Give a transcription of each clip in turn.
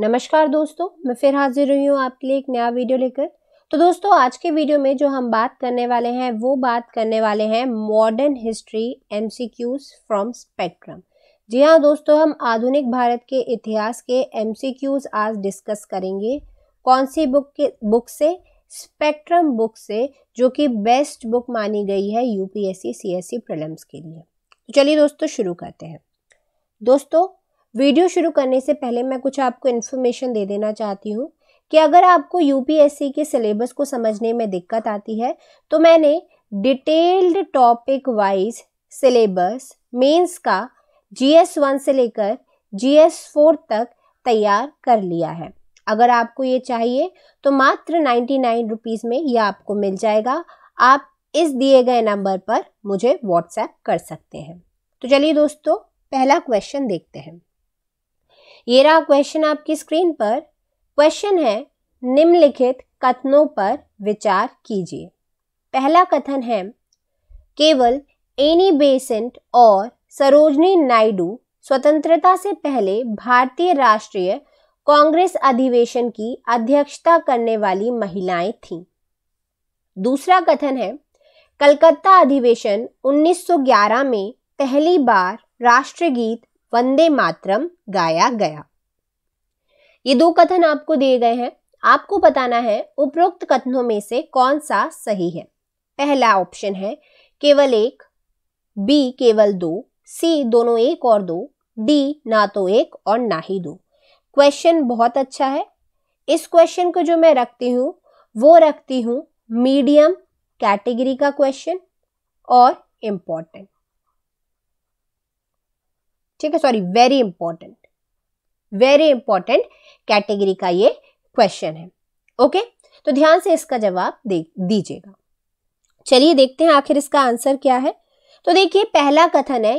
नमस्कार दोस्तों मैं फिर हाजिर हुई हूँ आपके लिए एक नया वीडियो लेकर तो दोस्तों आज के वीडियो में जो हम बात करने वाले हैं वो बात करने वाले हैं modern history MCQs from spectrum जी हाँ दोस्तों हम आधुनिक भारत के इतिहास के एमसीक्यूज आज डिस्कस करेंगे कौन सी बुक के बुक से स्पेक्ट्रम बुक से जो कि बेस्ट बुक मानी गई है यूपीएससी सीएससी प्रीलिम्स के लिए तो चलिए दोस्तों शुरू करते हैं दोस्तों वीडियो शुरू करने से पहले मैं कुछ आपको इन्फॉर्मेशन दे देना चाहती हूँ कि अगर आपको यूपीएससी के सिलेबस को समझने में दिक्कत आती है तो मैंने detailed topic wise syllabus mains का जी एस वन से लेकर जी एस फोर तक तैयार कर लिया है अगर आपको ये चाहिए तो मात्र नाइन्टी नाइन रुपीज़ में यह आपको मिल जाएगा आप इस दिए गए नंबर पर मुझे व्हाट्सएप कर सकते हैं तो चलिए दोस्तों पहला क्वेश्चन देखते हैं ये रहा क्वेश्चन आपकी स्क्रीन पर क्वेश्चन है निम्नलिखित कथनों पर विचार कीजिए पहला कथन है केवल एनी बेसेंट और सरोजनी नायडू स्वतंत्रता से पहले भारतीय राष्ट्रीय कांग्रेस अधिवेशन की अध्यक्षता करने वाली महिलाएं थीं दूसरा कथन है कलकत्ता अधिवेशन 1911 में पहली बार राष्ट्रगीत वंदे मातरम गाया गया ये दो कथन आपको दिए गए हैं आपको बताना है उपरोक्त कथनों में से कौन सा सही है पहला ऑप्शन है केवल एक बी केवल दो सी दोनों एक और दो डी ना तो एक और ना ही दो क्वेश्चन बहुत अच्छा है इस क्वेश्चन को जो मैं रखती हूँ वो रखती हूँ मीडियम कैटेगरी का क्वेश्चन और इम्पॉर्टेंट ठीक है sorry very important very important category का ये क्वेश्चन है ओके तो ध्यान से इसका जवाब दे दीजिएगा चलिए देखते हैं आखिर इसका आंसर क्या है तो देखिए पहला कथन है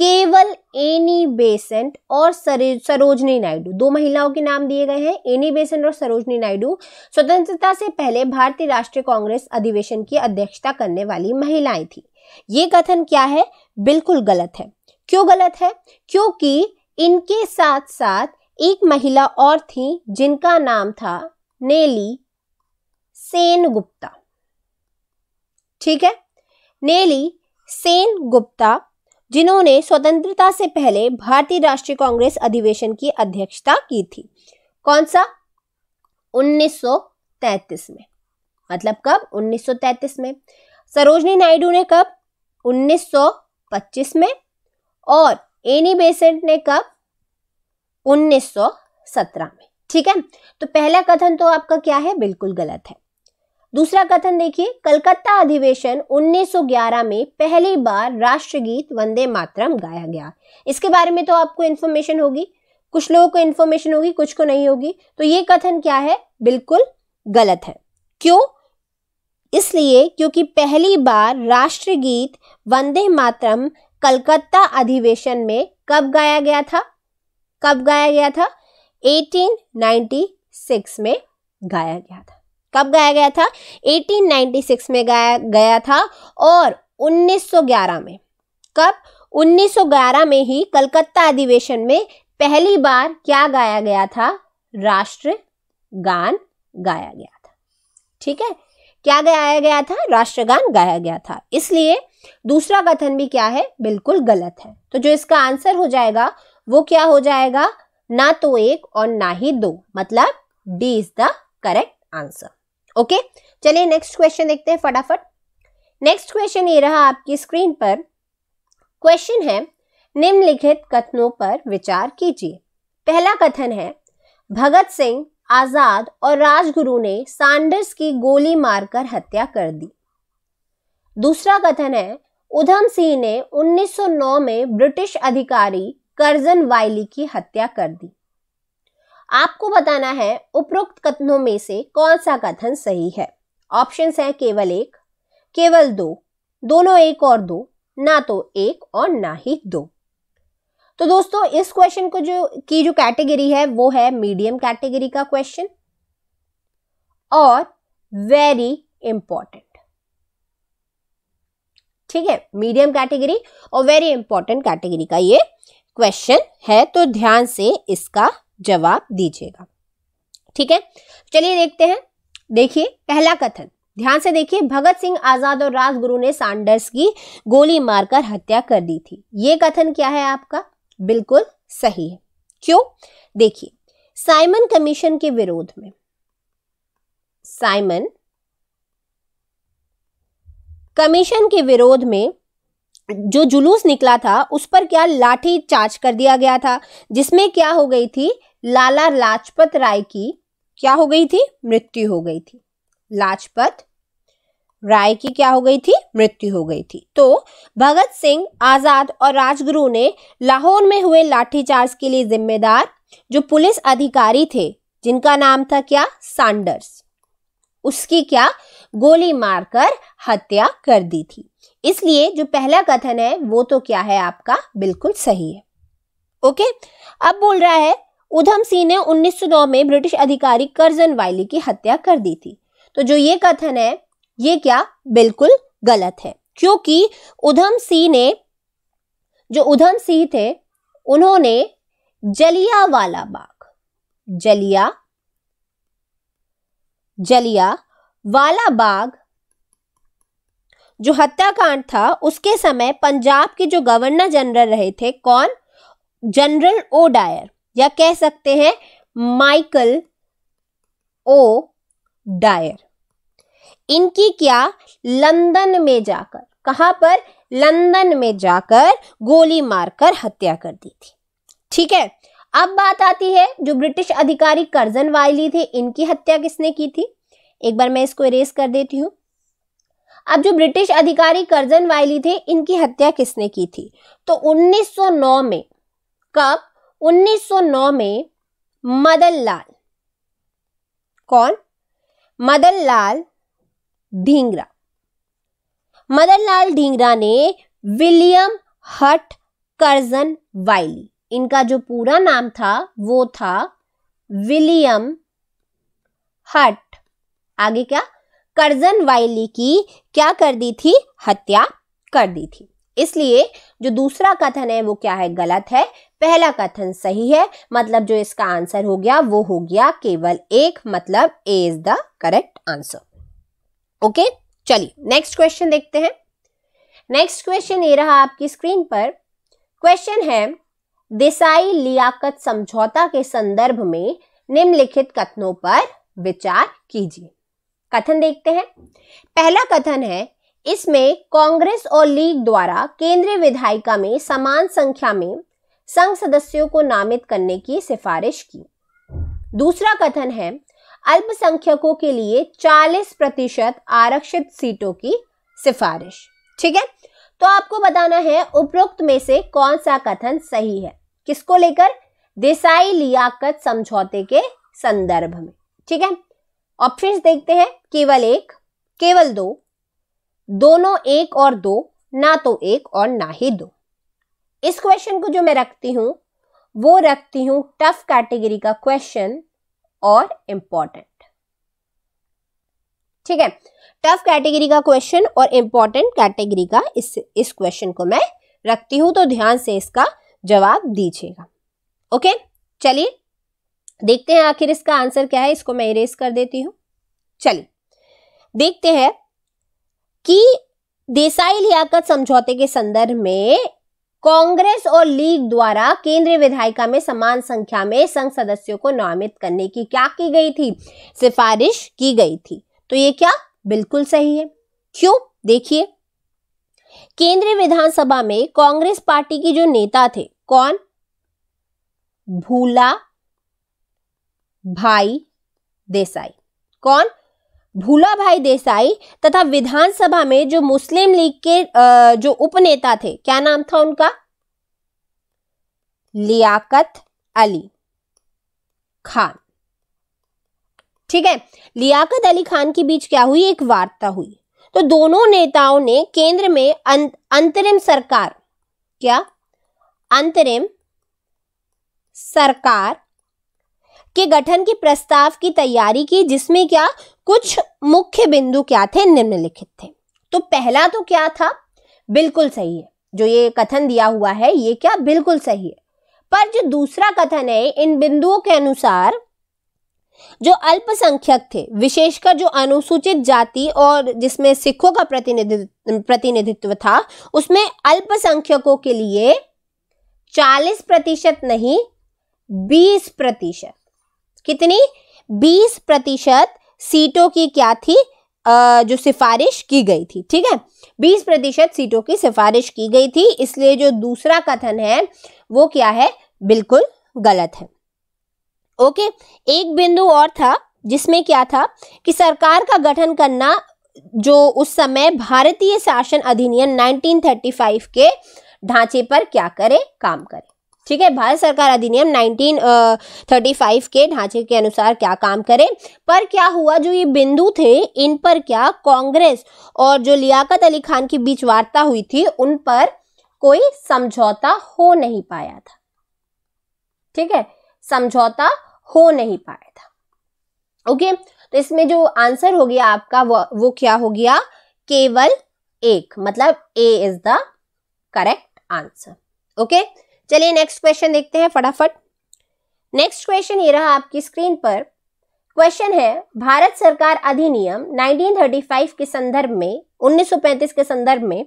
केवल एनी बेसेंट और सरोजनी नायडू दो महिलाओं के नाम दिए गए हैं एनी बेसेंट और सरोजनी नायडू स्वतंत्रता से पहले भारतीय राष्ट्रीय कांग्रेस अधिवेशन की अध्यक्षता करने वाली महिलाएं थी ये कथन क्या है बिल्कुल गलत है क्यों गलत है क्योंकि इनके साथ साथ एक महिला और थी जिनका नाम था नेली सेन गुप्ता ठीक है नेली सेन गुप्ता जिन्होंने स्वतंत्रता से पहले भारतीय राष्ट्रीय कांग्रेस अधिवेशन की अध्यक्षता की थी कौन सा 1933 में मतलब कब 1933 में सरोजनी नायडू ने कब 1925 में और एनी बेसेंट ने कब 1917 में ठीक है तो पहला कथन तो आपका क्या है बिल्कुल गलत है दूसरा कथन देखिए कलकत्ता अधिवेशन 1911 में पहली बार राष्ट्रगीत वंदे मातरम गाया गया इसके बारे में तो आपको इन्फॉर्मेशन होगी कुछ लोगों को इन्फॉर्मेशन होगी कुछ को नहीं होगी तो ये कथन क्या है बिल्कुल गलत है क्यों इसलिए क्योंकि पहली बार राष्ट्रगीत वंदे मातरम कलकत्ता अधिवेशन में कब गाया गया था कब गाया गया था 1896 में गाया गया था कब गाया गया था 1896 में गाया गया था और 1911 में कब 1911 में ही कलकत्ता अधिवेशन में पहली बार क्या गाया गया था राष्ट्र गान गाया गया था ठीक है क्या गाया गया था राष्ट्रगान गाया गया था इसलिए दूसरा कथन भी क्या है बिल्कुल गलत है तो जो इसका आंसर हो जाएगा वो क्या हो जाएगा ना तो एक और ना ही दो मतलब D is the correct answer okay चलिए नेक्स्ट क्वेश्चन देखते हैं फटाफट नेक्स्ट क्वेश्चन ये रहा आपकी स्क्रीन पर क्वेश्चन है निम्नलिखित कथनों पर विचार कीजिए पहला कथन है भगत सिंह आजाद और राजगुरु ने सैंडर्स की गोली मारकर हत्या कर दी दूसरा कथन है उधम सिंह ने 1909 में ब्रिटिश अधिकारी करजन वाइली की हत्या कर दी आपको बताना है उपरोक्त कथनों में से कौन सा कथन सही है ऑप्शन है केवल एक केवल दो दोनों एक और दो ना तो एक और ना ही दो तो दोस्तों इस क्वेश्चन को जो की जो कैटेगरी है वो है मीडियम कैटेगरी का क्वेश्चन और वेरी इंपॉर्टेंट ठीक है मीडियम कैटेगरी और वेरी इंपॉर्टेंट कैटेगरी का ये क्वेश्चन है तो ध्यान से इसका जवाब दीजिएगा ठीक है चलिए देखते हैं देखिए पहला कथन ध्यान से देखिए भगत सिंह आजाद और राजगुरु ने सांडर्स की गोली मारकर हत्या कर दी थी ये कथन क्या है आपका बिल्कुल सही है क्यों देखिए साइमन कमीशन के विरोध में साइमन कमीशन के विरोध में जो जुलूस निकला था उस पर क्या लाठी चार्ज कर दिया गया था जिसमें क्या हो गई थी लाला लाजपत राय की क्या हो गई थी मृत्यु हो गई थी लाजपत राय की क्या हो गई थी मृत्यु हो गई थी तो भगत सिंह आजाद और राजगुरु ने लाहौर में हुए लाठीचार्ज के लिए जिम्मेदार जो पुलिस अधिकारी थे जिनका नाम था क्या सांडर्स उसकी क्या गोली मारकर हत्या कर दी थी इसलिए जो पहला कथन है वो तो क्या है आपका बिल्कुल सही है ओके अब बोल रहा है उधम सिंह ने 1909 में ब्रिटिश अधिकारी करजन वाइली की हत्या कर दी थी तो जो ये कथन है ये क्या बिल्कुल गलत है क्योंकि उधम सिंह ने जो उधम सिंह थे उन्होंने जलिया वाला बाग जलिया जलिया वाला बाग जो हत्याकांड था उसके समय पंजाब के जो गवर्नर जनरल रहे थे कौन जनरल ओ डायर या कह सकते हैं माइकल ओ डायर इनकी क्या लंदन में जाकर कहां पर लंदन में जाकर गोली मारकर हत्या कर दी थी ठीक है अब बात आती है जो ब्रिटिश अधिकारी करजन वाइली थे इनकी हत्या किसने की थी एक बार मैं इसको इरेज कर देती हूँ अब जो ब्रिटिश अधिकारी करजन वाइली थे इनकी हत्या किसने की थी तो 1909 में कब 1909 में मदन लाल कौन मदन लाल ढींगरा मदन लाल ढींगरा ने विलियम हट करजन वाइली इनका जो पूरा नाम था वो था विलियम हट आगे क्या कर्जन वाइली की क्या कर दी थी हत्या कर दी थी इसलिए जो दूसरा कथन है वो क्या है गलत है पहला कथन सही है मतलब जो इसका आंसर हो गया वो हो गया केवल एक मतलब A is the correct answer okay चलिए नेक्स्ट क्वेश्चन देखते हैं नेक्स्ट क्वेश्चन ये रहा आपकी स्क्रीन पर क्वेश्चन है देसाई लियाकत समझौता के संदर्भ में निम्नलिखित कथनों पर विचार कीजिए कथन देखते हैं पहला कथन है इसमें कांग्रेस और लीग द्वारा केंद्रीय विधायिका में समान संख्या में संघ सदस्यों को नामित करने की सिफारिश की दूसरा कथन है अल्पसंख्यकों के लिए 40 प्रतिशत आरक्षित सीटों की सिफारिश ठीक है तो आपको बताना है उपरोक्त में से कौन सा कथन सही है किसको लेकर देसाई लियाकत समझौते के संदर्भ में ठीक है ऑप्शंस देखते हैं केवल एक केवल दो दोनों एक और दो ना तो एक और ना ही दो इस क्वेश्चन को जो मैं रखती हूं वो रखती हूं टफ कैटेगरी का क्वेश्चन और इंपॉर्टेंट ठीक है टफ कैटेगरी का क्वेश्चन और इंपॉर्टेंट कैटेगरी का इस इस क्वेश्चन को मैं रखती हूं तो ध्यान से इसका जवाब दीजिएगा ओके चलिए देखते हैं आखिर इसका आंसर क्या है इसको मैं इरेज कर देती हूँ चलिए देखते हैं कि देसाई लियाकत समझौते के संदर्भ में कांग्रेस और लीग द्वारा केंद्रीय विधायिका में समान संख्या में संघ सदस्यों को नामित करने की क्या की गई थी सिफारिश की गई थी तो ये क्या बिल्कुल सही है क्यों देखिए केंद्रीय विधानसभा में कांग्रेस पार्टी के जो नेता थे कौन भूला भाई देसाई कौन भूला भाई देसाई तथा विधानसभा में जो मुस्लिम लीग के जो उपनेता थे क्या नाम था उनका लियाकत अली खान ठीक है लियाकत अली खान के बीच क्या हुई एक वार्ता हुई तो दोनों नेताओं ने केंद्र में अं-, अंतरिम सरकार क्या अंतरिम सरकार के गठन के प्रस्ताव की तैयारी की जिसमें क्या कुछ मुख्य बिंदु क्या थे निम्नलिखित थे तो पहला तो क्या था बिल्कुल सही है जो ये कथन दिया हुआ है ये क्या बिल्कुल सही है पर जो दूसरा कथन है इन बिंदुओं के अनुसार जो अल्पसंख्यक थे विशेषकर जो अनुसूचित जाति और जिसमें सिखों का प्रतिनिधित्व प्रतिनिधित्व था उसमें अल्पसंख्यकों के लिए 40 प्रतिशत नहीं 20 प्रतिशत कितनी 20 प्रतिशत सीटों की क्या थी जो सिफारिश की गई थी ठीक है 20 प्रतिशत सीटों की सिफारिश की गई थी इसलिए जो दूसरा कथन है वो क्या है बिल्कुल गलत है ओके एक बिंदु और था जिसमें क्या था कि सरकार का गठन करना जो उस समय भारतीय शासन अधिनियम 1935 के ढांचे पर क्या करे काम करे ठीक है भारत सरकार अधिनियम 1935 के ढांचे के अनुसार क्या काम करे पर क्या हुआ जो ये बिंदु थे इन पर क्या कांग्रेस और जो लियाकत अली खान के बीच वार्ता हुई थी उन पर कोई समझौता हो नहीं पाया था ठीक है समझौता हो नहीं पाया था ओके तो इसमें जो आंसर हो गया आपका वो, वो क्या हो गया केवल एक मतलब A is the correct answer okay चलिए नेक्स्ट क्वेश्चन देखते हैं फटाफट नेक्स्ट क्वेश्चन ये रहा आपकी स्क्रीन पर क्वेश्चन है भारत सरकार अधिनियम 1935 के संदर्भ में 1935 के संदर्भ में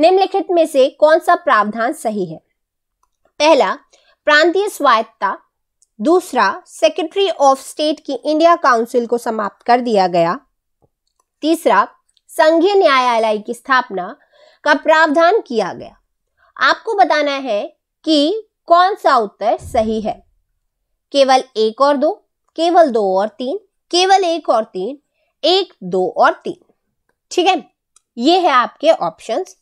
निम्नलिखित में से कौन सा प्रावधान सही है पहला प्रांतीय स्वायत्तता दूसरा सेक्रेटरी ऑफ स्टेट की इंडिया काउंसिल को समाप्त कर दिया गया तीसरा संघीय न्यायालय की स्थापना का प्रावधान किया गया आपको बताना है कि कौन सा उत्तर सही है केवल एक और दो केवल दो और तीन केवल एक और तीन एक दो और तीन ठीक है ये है आपके ऑप्शंस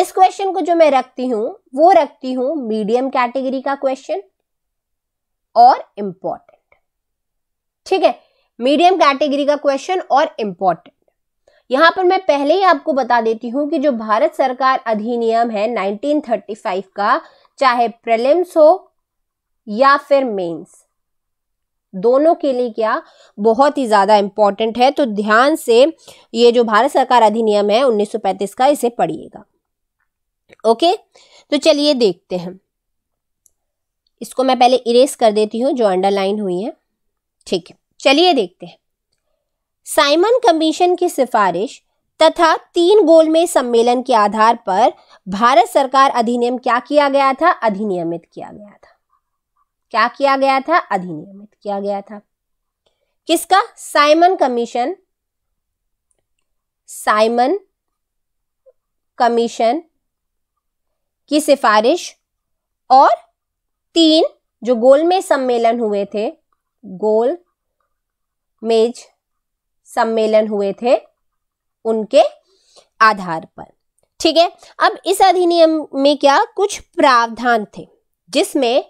इस क्वेश्चन को जो मैं रखती हूँ वो रखती हूँ मीडियम कैटेगरी का क्वेश्चन और इंपॉर्टेंट ठीक है मीडियम कैटेगरी का क्वेश्चन और इंपॉर्टेंट यहां पर मैं पहले ही आपको बता देती हूं कि जो भारत सरकार अधिनियम है 1935 का चाहे प्रेलिम्स हो या फिर मेंस दोनों के लिए क्या बहुत ही ज़्यादा इंपॉर्टेंट है तो ध्यान से ये जो भारत सरकार अधिनियम है 1935 का इसे पढ़िएगा ओके तो चलिए देखते हैं इसको मैं पहले इरेज कर देती हूँ जो अंडरलाइन हुई है ठीक है चलिए देखते हैं साइमन कमीशन की सिफारिश तथा तीन गोल में सम्मेलन के आधार पर भारत सरकार अधिनियम क्या किया गया था अधिनियमित किया गया था क्या किया गया था अधिनियमित किया गया था किसका साइमन कमीशन साइमन कमीशन की सिफारिश और तीन जो गोलमेज सम्मेलन हुए थे गोल मेज सम्मेलन हुए थे उनके आधार पर ठीक है अब इस अधिनियम में क्या कुछ प्रावधान थे जिसमें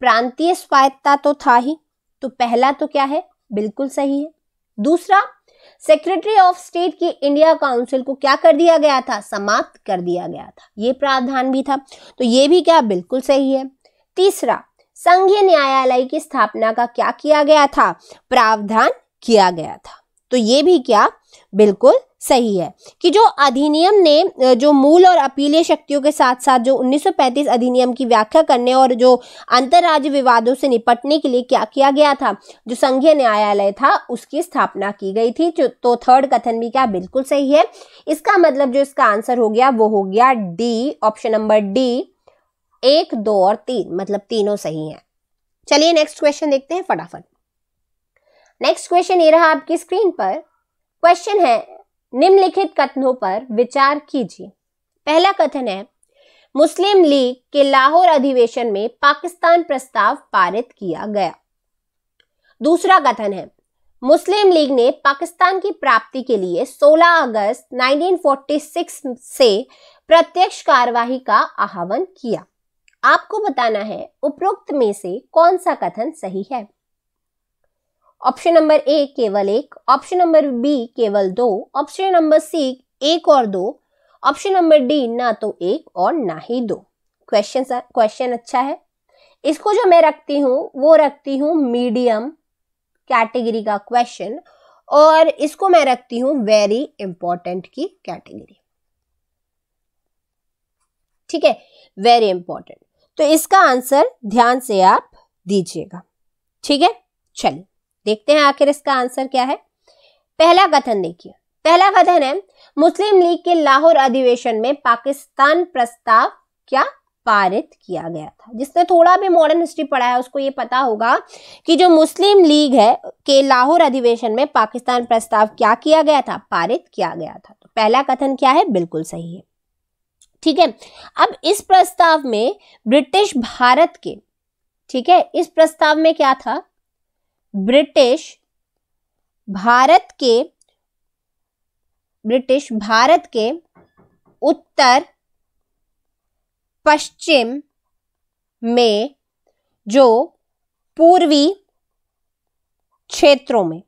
प्रांतीय स्वायत्ता तो था ही तो पहला तो क्या है बिल्कुल सही है दूसरा सेक्रेटरी ऑफ स्टेट की इंडिया काउंसिल को क्या कर दिया गया था समाप्त कर दिया गया था यह प्रावधान भी था तो ये भी क्या बिल्कुल सही है तीसरा संघीय न्यायालय की स्थापना का क्या किया गया था प्रावधान किया गया था तो ये भी क्या बिल्कुल सही है कि जो अधिनियम ने जो मूल और अपीलीय शक्तियों के साथ साथ जो 1935 अधिनियम की व्याख्या करने और जो अंतर्राज्य विवादों से निपटने के लिए क्या किया गया था जो संघीय न्यायालय था उसकी स्थापना की गई थी तो थर्ड कथन भी क्या बिल्कुल सही है इसका मतलब जो इसका आंसर हो गया वो हो गया डी ऑप्शन नंबर डी एक दो और तीन मतलब तीनों सही हैं चलिए नेक्स्ट क्वेश्चन देखते हैं फटाफट नेक्स्ट क्वेश्चन ये रहा आपकी स्क्रीन पर क्वेश्चन है निम्नलिखित कथनों पर विचार कीजिए पहला कथन है मुस्लिम लीग के लाहौर अधिवेशन में पाकिस्तान प्रस्ताव पारित किया गया दूसरा कथन है मुस्लिम लीग ने पाकिस्तान की प्राप्ति के लिए 16 अगस्त 1946 से प्रत्यक्ष कार्यवाही का आह्वान किया आपको बताना है उपरोक्त में से कौन सा कथन सही है ऑप्शन नंबर ए केवल एक ऑप्शन नंबर बी केवल दो ऑप्शन नंबर सी एक और दो ऑप्शन नंबर डी ना तो एक और ना ही दो क्वेश्चन क्वेश्चन अच्छा है इसको जो मैं रखती हूँ वो रखती हूँ मीडियम कैटेगरी का क्वेश्चन और इसको मैं रखती हूँ वेरी इंपॉर्टेंट की कैटेगरी ठीक है वेरी इंपॉर्टेंट तो इसका आंसर ध्यान से आप दीजिएगा ठीक है चलिए देखते हैं आखिर इसका आंसर क्या है पहला कथन देखिए पहला कथन है मुस्लिम लीग के लाहौर अधिवेशन में पाकिस्तान प्रस्ताव क्या पारित किया गया था जिसने थोड़ा भी मॉडर्न हिस्ट्री पढ़ा है उसको ये पता होगा कि जो मुस्लिम लीग है के लाहौर अधिवेशन में पाकिस्तान प्रस्ताव क्या किया गया था पारित किया गया था तो पहला कथन क्या है बिल्कुल सही है ठीक है अब इस प्रस्ताव में ब्रिटिश भारत के ठीक है इस प्रस्ताव में क्या था ब्रिटिश भारत के ब्रिटिश भारत के उत्तर पश्चिम में जो पूर्वी क्षेत्रों में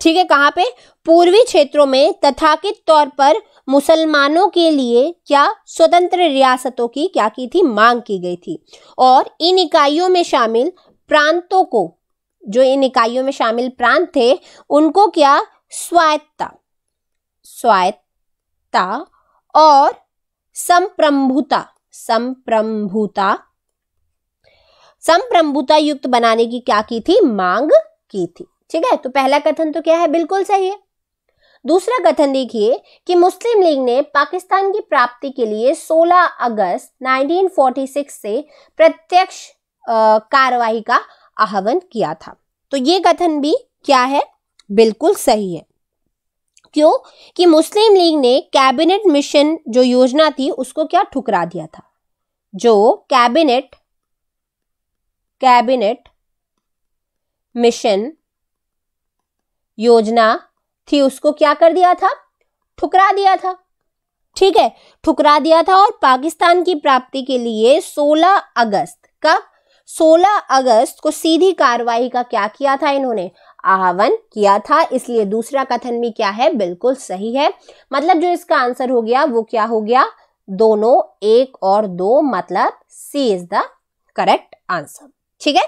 ठीक है कहाँ पे पूर्वी क्षेत्रों में तथाकित तौर पर मुसलमानों के लिए क्या स्वतंत्र रियासतों की क्या की थी मांग की गई थी और इन इकाइयों में शामिल प्रांतों को जो इन इकाइयों में शामिल प्रांत थे उनको क्या स्वायत्ता स्वायत्ता और संप्रभुता संप्रभुता संप्रभुता युक्त बनाने की क्या की थी मांग की थी ठीक है तो पहला कथन तो क्या है बिल्कुल सही है दूसरा कथन देखिए कि मुस्लिम लीग ने पाकिस्तान की प्राप्ति के लिए 16 अगस्त 1946 से प्रत्यक्ष कार्रवाई का आह्वान किया था तो ये कथन भी क्या है बिल्कुल सही है क्यों कि मुस्लिम लीग ने कैबिनेट मिशन जो योजना थी उसको क्या ठुकरा दिया था जो कैबिनेट कैबिनेट मिशन योजना थी उसको क्या कर दिया था ठुकरा दिया था ठीक है ठुकरा दिया था और पाकिस्तान की प्राप्ति के लिए 16 अगस्त का 16 अगस्त को सीधी कार्रवाई का क्या किया था इन्होंने आह्वान किया था इसलिए दूसरा कथन भी क्या है बिल्कुल सही है मतलब जो इसका आंसर हो गया वो क्या हो गया दोनों एक और दो मतलब C is the correct answer ठीक है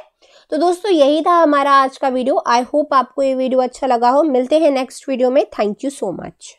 तो दोस्तों यही था हमारा आज का वीडियो आई होप आपको ये वीडियो अच्छा लगा हो मिलते हैं नेक्स्ट वीडियो में थैंक यू सो मच